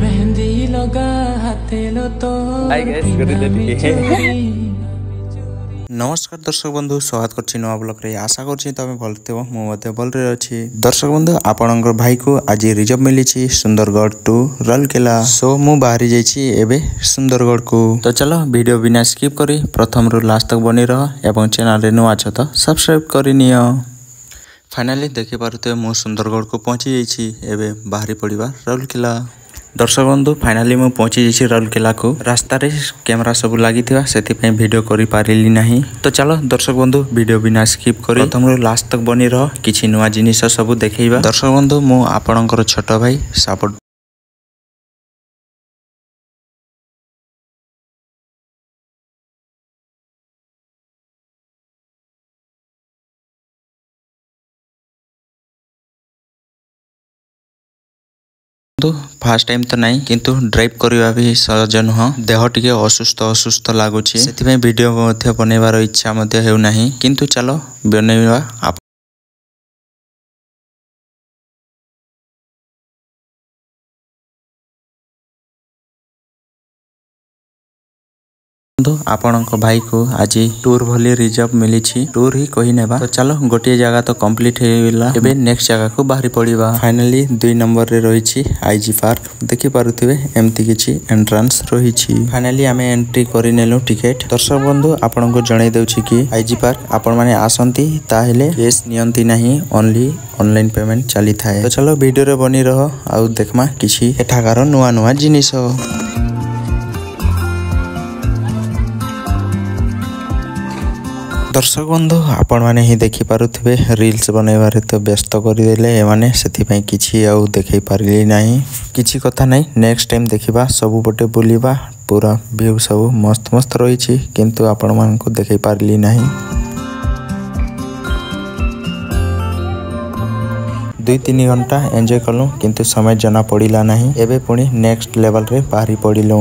মেহেন্দি লগা হাতে তো নমস্কার দর্শক বন্ধু স্বাগত করছি নয়া ব্লকরে আশা করছি তুমি ভালো থেব মু মধ্যে ভালরে অছি দর্শক বন্ধু আপনাঙ্কর ভাইকু আজি রিজর্ভ মিলিছি সুন্দরগড় টু রাউরকেলা সো মু বাহারি যাইছি এবে সুন্দরগড় কু তো চলো ভিডিও বিনা স্কিপ করি প্রথম রু লাস্ট তক বনি রহ এবং চ্যানেলে নয়া আছ তো সাবস্ক্রাইব করে নিও ফাইনালি দেখি পারুতে মু সুন্দরগড় কু পৌঁছি যাইছি এবে বাহারি পড়িবা রাউরকেলা দর্শক বন্ধু ফাইনালি ମୁଁ ପହଞ୍ଚି ଯାଇଛି ରାଉରକେଲାକୁ ରାସ୍ତାରେ କ୍ୟାମେରା ସବୁ ଲାଗିଥିବା ସେଥିପାଇଁ ଭିଡ଼ିଓ କରିପାରିଲି ନାହିଁ ତ ଚାଲ ଦର୍ଶକ ବନ୍ଧୁ ଭିଡ଼ିଓ ବିନା ସ୍କିପ୍ କରି ପ୍ରଥମରୁ ଲାଷ୍ଟ ତକ ବନି ରହ କିଛି ନୂଆ ଜିନିଷ ସବୁ ଦେଖେଇବା ଦର୍ଶକ ବନ୍ଧୁ ମୁଁ ଆପଣଙ୍କର ଛୋଟ ଭାଇ ସାପୋର୍ଟ বন্ধু ফার্স্ট টাইম তো ନାହିଁ କିନ୍ତୁ ଡ୍ରାଇଭ୍ କରିବା ବି ସହଜ ନୁହଁ ଦେହ ଟିକେ ଅସୁସ୍ଥ ଅସୁସ୍ଥ ଲାଗୁଛି ସେଥିପାଇଁ ଭିଡ଼ିଓ ମଧ୍ୟ ବନେଇବାର ଇଚ୍ଛା ମଧ୍ୟ ହେଉନାହିଁ କିନ୍ତୁ ଚାଲ ବନେଇବା বন্ধু আপনার ভাইকে আজ ট্যুর ভলি রিজর্ভ মিলিছি ট্যুর হি কহিনেবা তো চালো গোটিয়ে জায়গা তো কমপ্লিট হয়ে গলা এবে নেক্সট জায়গাকে বাহারি পড়া ফাইনালি দুই নম্বরের রয়েছে আইজি পার্ক দেখিপারুবে এমতি কিছু এন্ট্রান্স রয়েছে ফাইনালি আমি এন্ট্রি করে নেলু টিকেট দর্শক বন্ধু আপনার জনাই দেছি কি আইজি পার্ক আপন মানে আসতে তাহলে কেস নিয়ন্তি না অনলি অনলাইন পেমেন্ট চালি থাকে তো চলো ভিডিওরে বনি রহ আউ দেখমা কিছু এঠাকার নূয়া নূয়া জিনিস ଦର୍ଶକ ବନ୍ଧୁ ଆପଣମାନେ ହିଁ ଦେଖିପାରୁଥିବେ ରିଲ୍ସ ବନେଇବାରେ ତ ବ୍ୟସ୍ତ କରିଦେଲେ ଏମାନେ ସେଥିପାଇଁ କିଛି ଆଉ ଦେଖାଇ ପାରିଲି ନାହିଁ କିଛି କଥା ନାହିଁ ନେକ୍ସଟ ଟାଇମ୍ ଦେଖିବା ସବୁପଟେ ବୁଲିବା ପୁରା ଭ୍ୟୁ ସବୁ ମସ୍ତ ମସ୍ତ ରହିଛି କିନ୍ତୁ ଆପଣମାନଙ୍କୁ ଦେଖାଇ ପାରିଲି ନାହିଁ ଦୁଇ ତିନି ଘଣ୍ଟା ଏନ୍ଜୟ କଲୁ କିନ୍ତୁ ସମୟ ଜଣା ପଡ଼ିଲା ନାହିଁ ଏବେ ପୁଣି ନେକ୍ସଟ ଲେଭେଲରେ ବାହାରି ପଡ଼ିଲୁ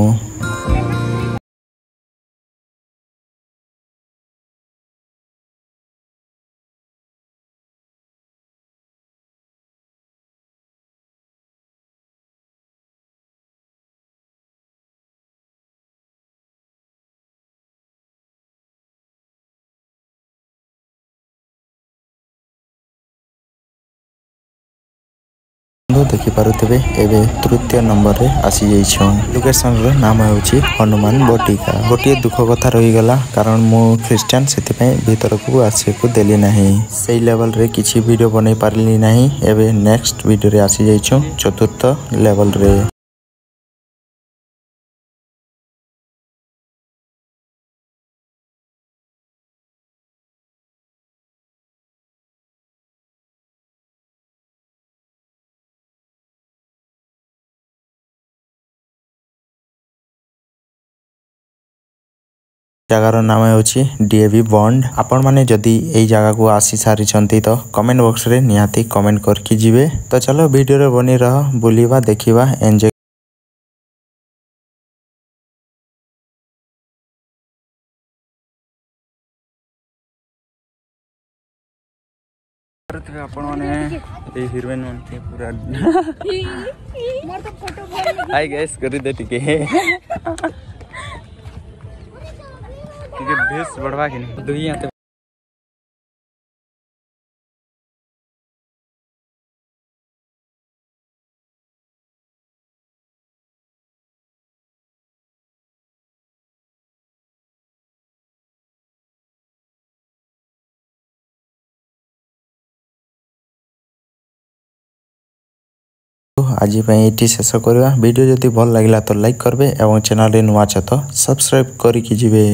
ଦେଖିପାରୁଥିବେ ଏବେ ତୃତୀୟ ନମ୍ବରରେ ଆସିଯାଇଛୁ ଏଜୁକେସନର ନାମ ହେଉଛି ହନୁମାନ ବଟିକା ଗୋଟିଏ ଦୁଃଖ କଥା ରହିଗଲା କାରଣ ମୁଁ ଖ୍ରୀଷ୍ଟିଆନ ସେଥିପାଇଁ ଭିତରକୁ ଆସିବାକୁ ଦେଲି ନାହିଁ ସେଇ ଲେଭେଲରେ କିଛି ଭିଡ଼ିଓ ବନେଇ ପାରିଲି ନାହିଁ ଏବେ ନେକ୍ସଟ ଭିଡ଼ିଓରେ ଆସିଯାଇଛୁ ଚତୁର୍ଥ ଲେଭେଲରେ ଜାଗାର ନାମ ହେଉଛି ଡିଏଭି ବଣ୍ଡ ଆପଣମାନେ ଯଦି ଏଇ ଜାଗାକୁ ଆସି ସାରିଛନ୍ତି ତ କମେଣ୍ଟ ବକ୍ସରେ ନିହାତି କମେଣ୍ଟ କରିକି ଯିବେ ତ ଚାଲ ଭିଡ଼ିଓରେ ବନି ରହ ବୁଲିବା ଦେଖିବା ଏନ୍ଜୟ କରୁଥିବେ ଆପଣମାନେ ଏଇ ହିରୋଇନ୍ ମାନେ ପୁରା ହାଇ ଗ୍ୟାସ୍ କରିଦେ ଟିକେ आज ये शेष करवा भिड जदि भल लगला तो लाइक करेंगे और चेल नुआ छ तो सब्सक्राइब करके